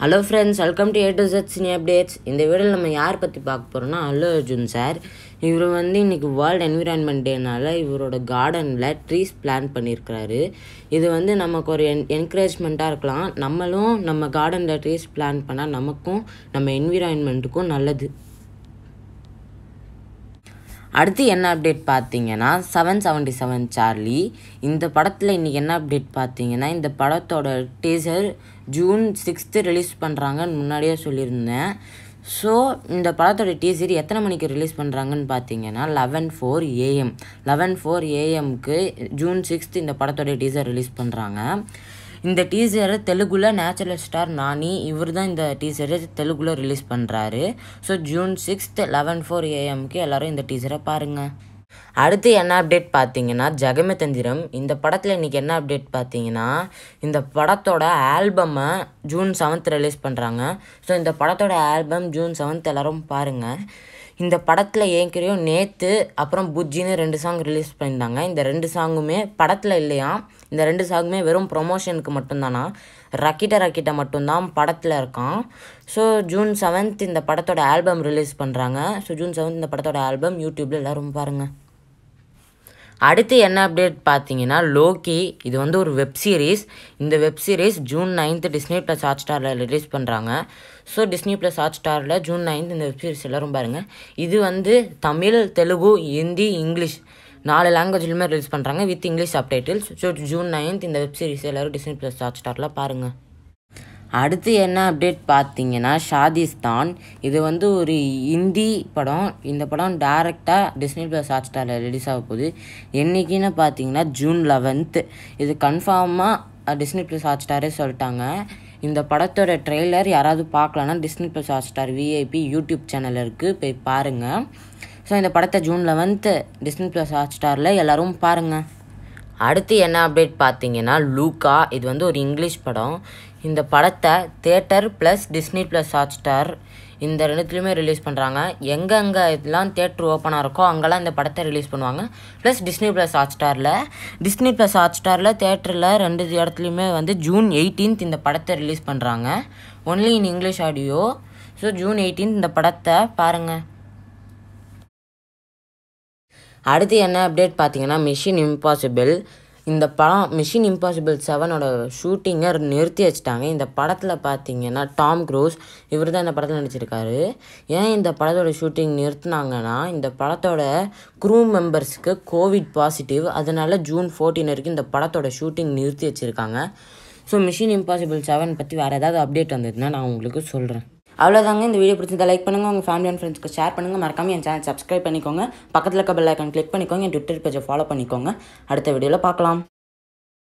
hello friends welcome to A to Z cine updates இந்த வீடியோவில் நம்ம யார் பற்றி பார்க்க போகிறோம்னா அல்லு அர்ஜுன் சார் இவர் வந்து இன்றைக்கி வேர்ல்டு என்விரான்மெண்ட் டேனால் இவரோட கார்டனில் ட்ரீஸ் பிளான் பண்ணியிருக்கிறாரு இது வந்து நமக்கு ஒரு என் என்கரேஜ்மெண்ட்டாக இருக்கலாம் நம்மளும் நம்ம கார்டனில் ட்ரீஸ் பிளான் பண்ணால் நமக்கும் நம்ம என்விரான்மெண்ட்டுக்கும் நல்லது அடுத்து என்ன அப்டேட் பார்த்தீங்கன்னா செவன் செவன்டி செவன் சார்லி இந்த படத்தில் இன்றைக்கி என்ன அப்டேட் பார்த்தீங்கன்னா இந்த படத்தோட டீசர் ஜூன் சிக்ஸ்த்து ரிலீஸ் பண்ணுறாங்கன்னு முன்னாடியே சொல்லியிருந்தேன் ஸோ இந்த படத்தோட டீசர் எத்தனை மணிக்கு ரிலீஸ் பண்ணுறாங்கன்னு பார்த்தீங்கன்னா eleven four AM eleven four ஏஎம்க்கு ஜூன் சிக்ஸ்த்து இந்த படத்தோட டீசர் ரிலீஸ் பண்ணுறாங்க இந்த டீசரை தெலுங்குல நேச்சுரல் ஸ்டார் நானி இவர் தான் இந்த டீசரை தெலுங்குல ரிலீஸ் பண்ணுறாரு so June sixth eleven four ஏஎம்க்கு எல்லோரும் இந்த டீசரை பாருங்கள் அடுத்து என்ன அப்டேட் பார்த்தீங்கன்னா ஜெகமதந்திரம் இந்த படத்தில் இன்றைக்கி என்ன அப்டேட் பார்த்தீங்கன்னா இந்த படத்தோட ஆல்பம்மை ஜூன் செவன்த் ரிலீஸ் பண்ணுறாங்க ஸோ இந்த படத்தோட ஆல்பம் ஜூன் செவன்த் எல்லோரும் பாருங்கள் இந்த படத்தில் ஏற்கனவே நேற்று அப்புறம் புஜ்ஜின்னு ரெண்டு சாங் ரிலீஸ் பண்ணியிருந்தாங்க இந்த ரெண்டு சாங்குமே படத்தில் இல்லையா இந்த ரெண்டு சாங்குமே வெறும் ப்ரொமோஷனுக்கு மட்டும்தானா ரக்கிட்ட ரக்கிட்ட மட்டும்தான் படத்தில் இருக்கான் ஸோ ஜூன் செவன்த் இந்த படத்தோட ஆல்பம் ரிலீஸ் பண்ணுறாங்க ஸோ ஜூன் செவன்த் இந்த படத்தோட ஆல்பம் யூடியூப்பில் எல்லோரும் பாருங்கள் அடுத்து என்ன அப்டேட் பார்த்தீங்கன்னா லோக்கி இது வந்து ஒரு வெப் சீரிஸ் இந்த web June ninth Disney plus hot ஸ்டாரில் ரிலீஸ் பண்ணுறாங்க ஸோ டிஸ்னி ப்ளஸ் ஹாட் ஸ்டாரில் ஜூன் நைன்த் இந்த வெப் சீரிஸ் எல்லோரும் பாருங்கள் இது வந்து தமிழ் தெலுங்கு ஹிந்தி இங்கிலீஷ் நாலு லாங்குவேஜ்லுமே ரிலீஸ் பண்ணுறாங்க வித் இங்கிலீஷ் அப்டேட்டில் ஸோ ஜூன் நைன்த் இந்த வெப் சீரிஸ் எல்லோரும் டிஸ்னி ப்ளஸ் ஹாட் ஸ்டாரில் பாருங்கள் அடுத்து என்ன அப்டேட் பார்த்தீங்கன்னா ஷாதிஸ்தான் இது வந்து ஒரு இந்தி படம் இந்த படம் டேரெக்டாக டிஸ்னி ப்ளஸ் ஹாட் ஸ்டாரில் ரிலீஸ் ஆக போகுது என்றைக்குன்னு பார்த்தீங்கன்னா ஜூன் லெவன்த்து இது கன்ஃபார்மாக டிஸ்னி ப்ளஸ் ஹாட் ஸ்டாரே சொல்லிட்டாங்க இந்த படத்தோட ட்ரெய்லர் யாராவது பார்க்கலன்னா Disney plus hot star VIP YouTube channel இருக்குது போய் பாருங்கள் ஸோ இந்த படத்தை June eleventh Disney plus hot ஸ்டாரில் எல்லோரும் பாருங்கள் அடுத்து என்ன அப்டேட் பார்த்தீங்கன்னா லூக்கா இது வந்து ஒரு இங்கிலீஷ் படம் இந்த படத்தை theatre plus Disney plus hot star இந்த ரெண்டுத்துலேயுமே ரிலீஸ் பண்ணுறாங்க எங்கெங்கே இதெல்லாம் தேட்ரு ஓப்பனாக இருக்கோ அங்கெல்லாம் இந்த படத்தை ரிலீஸ் பண்ணுவாங்க ப்ளஸ் டிஸ்னி ப்ளஸ் ஹாட் ஸ்டாரில் டிஸ்னி ப்ளஸ் ஹாட் ஸ்டாரில் தேட்டரில் ரெண்டு இடத்துலையுமே வந்து ஜூன் எயிட்டீன்த் இந்த படத்தை ரிலீஸ் பண்ணுறாங்க only in English audio so June eighteenth இந்த படத்தை பாருங்கள் அடுத்து என்ன அப்டேட் பார்த்தீங்கன்னா மிஷின் இம்பாசிபிள் இந்த படம் மிஷின் இம்பாசிபிள் செவனோட ஷூட்டிங்கை நிறுத்தி வச்சுட்டாங்க இந்த படத்தில் பார்த்தீங்கன்னா டாம் க்ரூஸ் இவர் தான் இந்த படத்தில் நடிச்சிருக்காரு ஏன் இந்த படத்தோட ஷூட்டிங் நிறுத்தினாங்கன்னா இந்த படத்தோட க்ரூ மெம்பர்ஸ்க்கு கோவிட் பாசிட்டிவ் அதனால் ஜூன் ஃபோர்டீன் வரைக்கும் இந்த படத்தோட ஷூட்டிங் நிறுத்தி வச்சுருக்காங்க ஸோ மிஷின் இம்பாசிபிள் செவன் பற்றி வேறு ஏதாவது அப்டேட் வந்ததுன்னா நான் உங்களுக்கு சொல்கிறேன் அவ்வளோதாங்க இந்த வீடியோ பிடிச்சதை லைக் பண்ணுங்கள் உங்கள் ஃபேமிலி அண்ட் ஃப்ரெண்ட்ஸ்க்கு ஷேர் பண்ணுங்கள் மறக்காமல் என் சேனல் சப்ஸ்கிரைப் பண்ணிக்கோங்க பக்கத்தில் இருக்க பெல் ஐக்கன் கிளிக் பண்ணிக்கோங்க என் ட்விட்டர் பேஜை ஃபாலோ பண்ணிக்கோங்க அடுத்த வீடியோவில் பார்க்கலாம்